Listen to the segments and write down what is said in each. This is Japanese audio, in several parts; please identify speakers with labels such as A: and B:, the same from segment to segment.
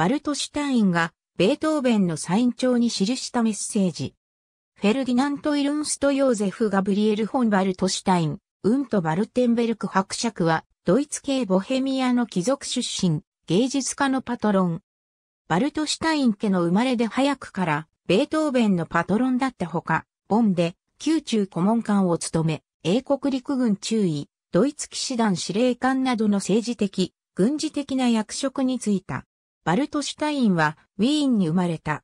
A: バルトシュタインがベートーベンのサイン帳に記したメッセージ。フェルディナント・イルンスト・ヨーゼフ・ガブリエル・ホン・バルトシュタイン、ウント・バルテンベルク伯爵は、ドイツ系ボヘミアの貴族出身、芸術家のパトロン。バルトシュタイン家の生まれで早くから、ベートーベンのパトロンだったほか、ボンで、宮中顧問官を務め、英国陸軍中尉、ドイツ騎士団司令官などの政治的、軍事的な役職に就いた。バルトシュタインはウィーンに生まれた。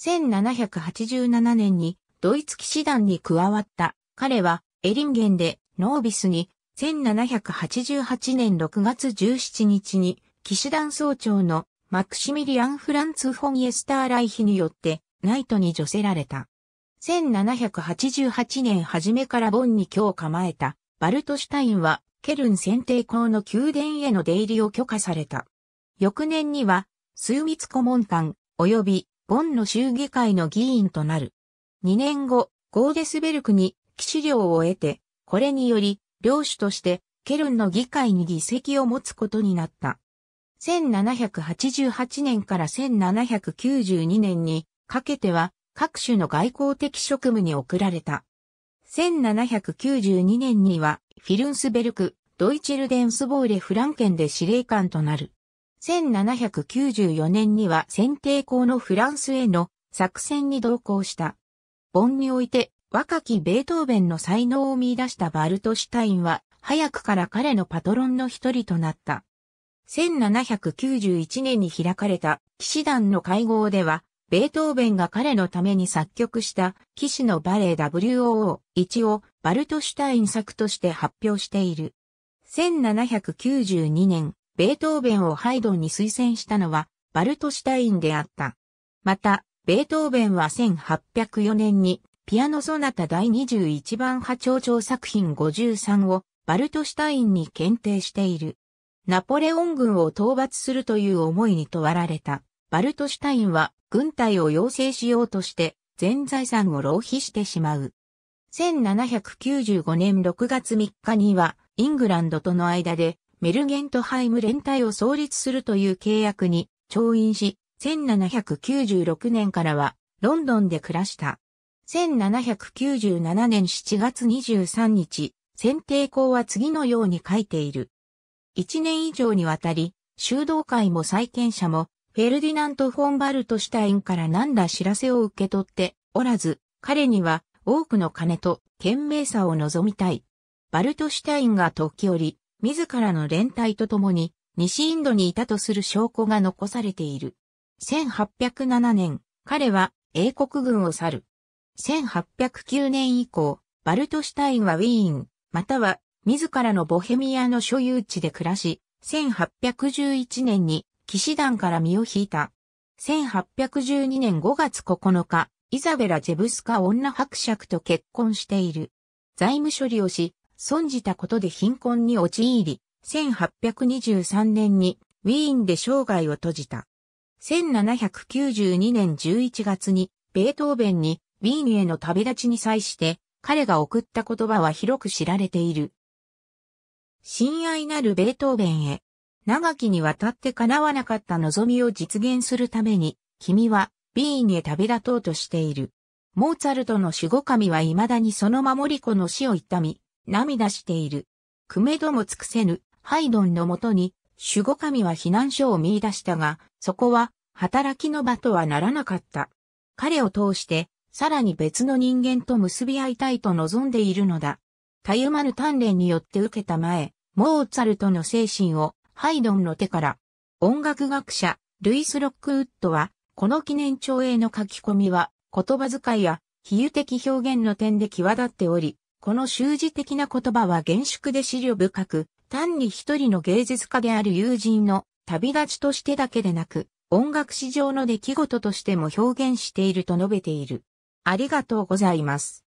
A: 1787年にドイツ騎士団に加わった。彼はエリンゲンでノービスに1788年6月17日に騎士団総長のマクシミリアン・フランツ・フォン・エスター・ライヒによってナイトに除せられた。1788年初めからボンに居を構えたバルトシュタインはケルン選定校の宮殿への出入りを許可された。翌年には枢密顧問官、及び、ボンの州議会の議員となる。2年後、ゴーデスベルクに騎士領を得て、これにより、領主として、ケルンの議会に議席を持つことになった。1788年から1792年にかけては、各種の外交的職務に送られた。1792年には、フィルンスベルク、ドイチェルデンスボーレ・フランケンで司令官となる。1794年には選定校のフランスへの作戦に同行した。ボンにおいて若きベートーベンの才能を見出したバルトシュタインは早くから彼のパトロンの一人となった。1791年に開かれた騎士団の会合では、ベートーベンが彼のために作曲した騎士のバレエ WOO1 をバルトシュタイン作として発表している。1792年、ベートーベンをハイドンに推薦したのは、バルトシュタインであった。また、ベートーベンは1804年に、ピアノソナタ第21番波長調作品53を、バルトシュタインに検定している。ナポレオン軍を討伐するという思いに問わられた。バルトシュタインは軍隊を要請しようとして全財産を浪費してしまう。1795年6月3日にはイングランドとの間でメルゲントハイム連帯を創立するという契約に調印し、1796年からはロンドンで暮らした。1797年7月23日、選定校は次のように書いている。1年以上にわたり、修道会も債権者も、フェルディナント・フォンバルトシュタインから何ら知らせを受け取っておらず、彼には多くの金と賢明さを望みたい。バルトシュタインが時折、自らの連帯とともに西インドにいたとする証拠が残されている。1807年、彼は英国軍を去る。1809年以降、バルトシュタインはウィーン、または自らのボヘミアの所有地で暮らし、1811年に騎士団から身を引いた。1812年5月9日、イザベラ・ジェブスカ女伯爵と結婚している。財務処理をし、損じたことで貧困に陥り、1823年にウィーンで生涯を閉じた。1792年11月にベートーベンにウィーンへの旅立ちに際して彼が送った言葉は広く知られている。親愛なるベートーベンへ、長きにわたって叶わなかった望みを実現するために、君はウィーンへ旅立とうとしている。モーツァルトの守護神は未だにその守り子の死を痛み、涙している。くめども尽くせぬ、ハイドンのもとに、守護神は避難所を見出したが、そこは、働きの場とはならなかった。彼を通して、さらに別の人間と結び合いたいと望んでいるのだ。たゆまぬ鍛錬によって受けた前、モーツァルトの精神をハイドンの手から。音楽学者、ルイス・ロックウッドは、この記念帳への書き込みは、言葉遣いや比喩的表現の点で際立っており、この習字的な言葉は厳粛で資料深く、単に一人の芸術家である友人の旅立ちとしてだけでなく、音楽史上の出来事としても表現していると述べている。ありがとうございます。